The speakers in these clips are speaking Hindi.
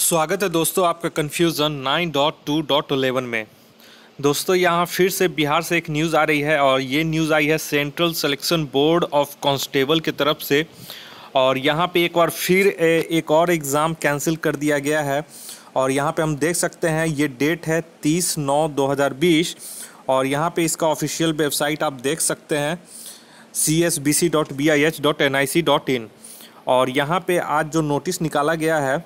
स्वागत है दोस्तों आपका confusion nine dot two dot eleven में दोस्तों यहाँ फिर से बिहार से एक न्यूज़ आ रही है और ये न्यूज़ आई है central selection board of constable की तरफ से और यहाँ पे एक बार फिर एक और एग्ज़ाम कैंसिल कर दिया गया है और यहाँ पे हम देख सकते हैं ये डेट है तीस नौ दो हज़ार बीस और यहाँ पर इसका ऑफिशियल वेबसाइट आप देख सकते हैं C S B C dot B I H dot N I C dot in और यहाँ पर आज जो नोटिस निकाला गया है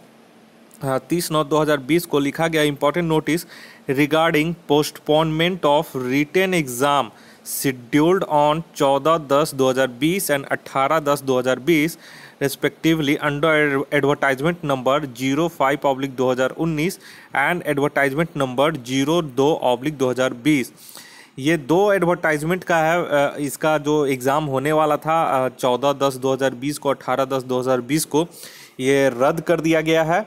हाँ, तीस नौ 2020 को लिखा गया important notice regarding postponement of written exam scheduled on 14 दस 2020 एंड 18 दस 2020 respectively under advertisement number zero five oblique दो एंड एडवर्टाइजमेंट नंबर जीरो दो ऑब्लिक दो ये दो एडवर्टाइजमेंट का है इसका जो एग्ज़ाम होने वाला था चौदह दस 2020 को अट्ठारह दस 2020 को ये रद्द कर दिया गया है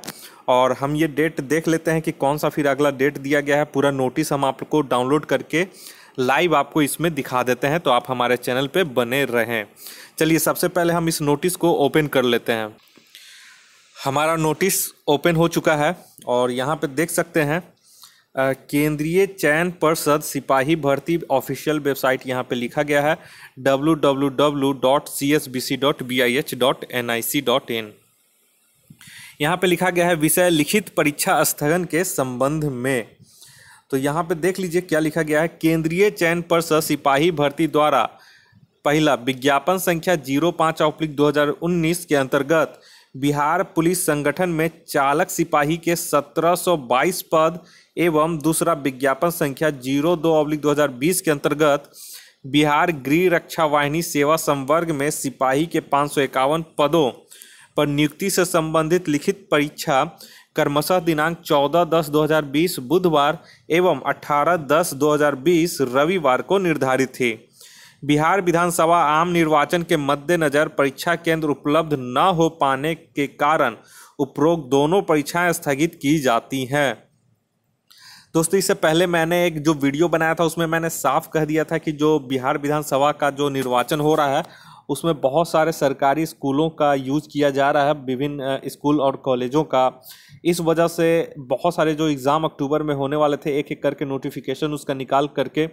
और हम ये डेट देख लेते हैं कि कौन सा फिर अगला डेट दिया गया है पूरा नोटिस हम आपको डाउनलोड करके लाइव आपको इसमें दिखा देते हैं तो आप हमारे चैनल पर बने रहें चलिए सबसे पहले हम इस नोटिस को ओपन कर लेते हैं हमारा नोटिस ओपन हो चुका है और यहाँ पे देख सकते हैं केंद्रीय चयन पर्षद सिपाही भर्ती ऑफिशियल वेबसाइट यहाँ पे लिखा गया है W W W dot C S B C dot B I H dot N I C dot in यहाँ पे लिखा गया है विषय लिखित परीक्षा स्थगन के संबंध में तो यहाँ पे देख लीजिए क्या लिखा गया है केंद्रीय चयन पर्षद सिपाही भर्ती द्वारा पहला विज्ञापन संख्या जीरो पाँच ऑप्लिक दो के अंतर्गत बिहार पुलिस संगठन में चालक सिपाही के 1722 पद एवं दूसरा विज्ञापन संख्या जीरो दो ऑब्लिक दो के अंतर्गत बिहार गृह रक्षा वाहिनी सेवा संवर्ग में सिपाही के पाँच पदों पर नियुक्ति से संबंधित लिखित परीक्षा कर्मशः दिनांक 14 दस 2020 बुधवार एवं 18 दस 2020 रविवार को निर्धारित थी बिहार विधानसभा आम निर्वाचन के मद्देनज़र परीक्षा केंद्र उपलब्ध न हो पाने के कारण उपरोक्त दोनों परीक्षाएं स्थगित की जाती हैं दोस्तों इससे पहले मैंने एक जो वीडियो बनाया था उसमें मैंने साफ कह दिया था कि जो बिहार विधानसभा का जो निर्वाचन हो रहा है उसमें बहुत सारे सरकारी स्कूलों का यूज़ किया जा रहा है विभिन्न स्कूल और कॉलेजों का इस वजह से बहुत सारे जो एग्ज़ाम अक्टूबर में होने वाले थे एक एक करके नोटिफिकेशन उसका निकाल करके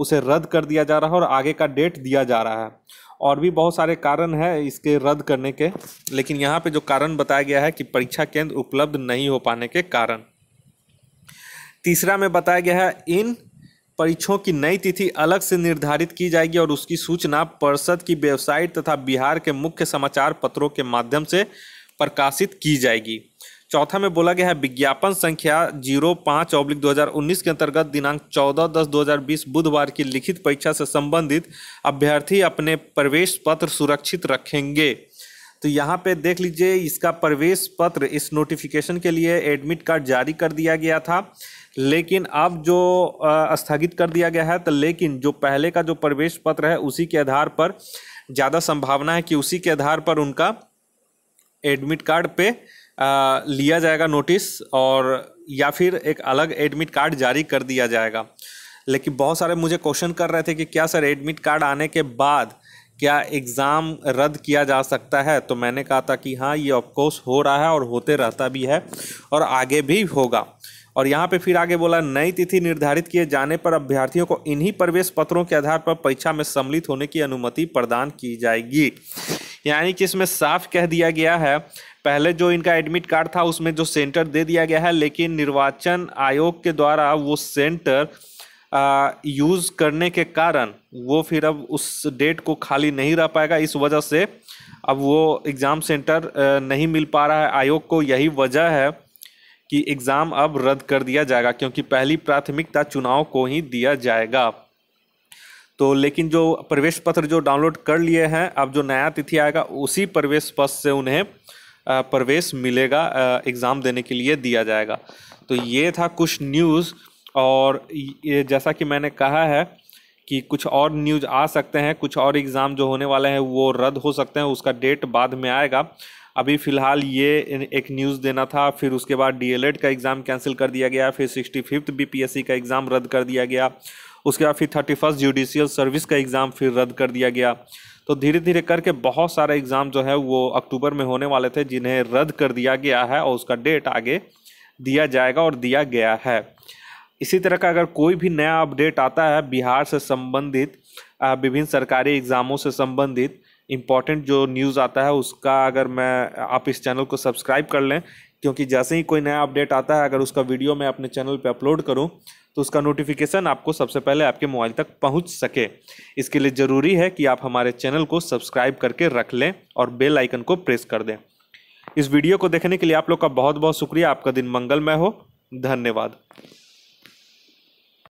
उसे रद्द कर दिया जा रहा है और आगे का डेट दिया जा रहा है और भी बहुत सारे कारण है इसके रद्द करने के लेकिन यहाँ पे जो कारण बताया गया है कि परीक्षा केंद्र उपलब्ध नहीं हो पाने के कारण तीसरा में बताया गया है इन परीक्षों की नई तिथि अलग से निर्धारित की जाएगी और उसकी सूचना परिषद की वेबसाइट तथा बिहार के मुख्य समाचार पत्रों के माध्यम से प्रकाशित की जाएगी चौथा में बोला गया है विज्ञापन संख्या जीरो पाँच ऑब्लिक दो के अंतर्गत दिनांक चौदह दस बीस बुधवार की लिखित परीक्षा से संबंधित अभ्यर्थी अपने प्रवेश पत्र सुरक्षित रखेंगे तो यहाँ पे देख लीजिए इसका प्रवेश पत्र इस नोटिफिकेशन के लिए एडमिट कार्ड जारी कर दिया गया था लेकिन अब जो स्थगित कर दिया गया है तो लेकिन जो पहले का जो प्रवेश पत्र है उसी के आधार पर ज़्यादा संभावना है कि उसी के आधार पर उनका एडमिट कार्ड पे आ, लिया जाएगा नोटिस और या फिर एक अलग एडमिट कार्ड जारी कर दिया जाएगा लेकिन बहुत सारे मुझे क्वेश्चन कर रहे थे कि क्या सर एडमिट कार्ड आने के बाद क्या एग्ज़ाम रद्द किया जा सकता है तो मैंने कहा था कि हाँ ये ऑफकोर्स हो रहा है और होते रहता भी है और आगे भी होगा और यहाँ पे फिर आगे बोला नई तिथि निर्धारित किए जाने पर अभ्यर्थियों को इन्हीं प्रवेश पत्रों के आधार पर परीक्षा में सम्मिलित होने की अनुमति प्रदान की जाएगी यानी कि इसमें साफ कह दिया गया है पहले जो इनका एडमिट कार्ड था उसमें जो सेंटर दे दिया गया है लेकिन निर्वाचन आयोग के द्वारा वो सेंटर यूज़ करने के कारण वो फिर अब उस डेट को खाली नहीं रह पाएगा इस वजह से अब वो एग्ज़ाम सेंटर नहीं मिल पा रहा है आयोग को यही वजह है कि एग्ज़ाम अब रद्द कर दिया जाएगा क्योंकि पहली प्राथमिकता चुनाव को ही दिया जाएगा तो लेकिन जो प्रवेश पत्र जो डाउनलोड कर लिए हैं अब जो नया तिथि आएगा उसी प्रवेश पत्र से उन्हें प्रवेश मिलेगा एग्ज़ाम देने के लिए दिया जाएगा तो ये था कुछ न्यूज़ और ये जैसा कि मैंने कहा है कि कुछ और न्यूज आ सकते हैं कुछ और एग्ज़ाम जो होने वाले हैं वो रद्द हो सकते हैं उसका डेट बाद में आएगा अभी फ़िलहाल ये एक न्यूज़ देना था फिर उसके बाद डीएलएड का एग्ज़ाम कैंसिल कर दिया गया फिर सिक्सटी फिफ्थ बी का एग्ज़ाम रद्द कर दिया गया उसके बाद फिर थर्टी फर्स्ट जुडिशियल सर्विस का एग्ज़ाम फिर रद्द कर दिया गया तो धीरे धीरे करके बहुत सारे एग्ज़ाम जो है वो अक्टूबर में होने वाले थे जिन्हें रद्द कर दिया गया है और उसका डेट आगे दिया जाएगा और दिया गया है इसी तरह का अगर कोई भी नया अपडेट आता है बिहार से संबंधित विभिन्न सरकारी एग्ज़ामों से संबंधित इम्पॉर्टेंट जो न्यूज़ आता है उसका अगर मैं आप इस चैनल को सब्सक्राइब कर लें क्योंकि जैसे ही कोई नया अपडेट आता है अगर उसका वीडियो मैं अपने चैनल पर अपलोड करूँ तो उसका नोटिफिकेशन आपको सबसे पहले आपके मोबाइल तक पहुँच सके इसके लिए ज़रूरी है कि आप हमारे चैनल को सब्सक्राइब करके रख लें और बेल आइकन को प्रेस कर दें इस वीडियो को देखने के लिए आप लोग का बहुत बहुत शुक्रिया आपका दिन मंगलमय हो धन्यवाद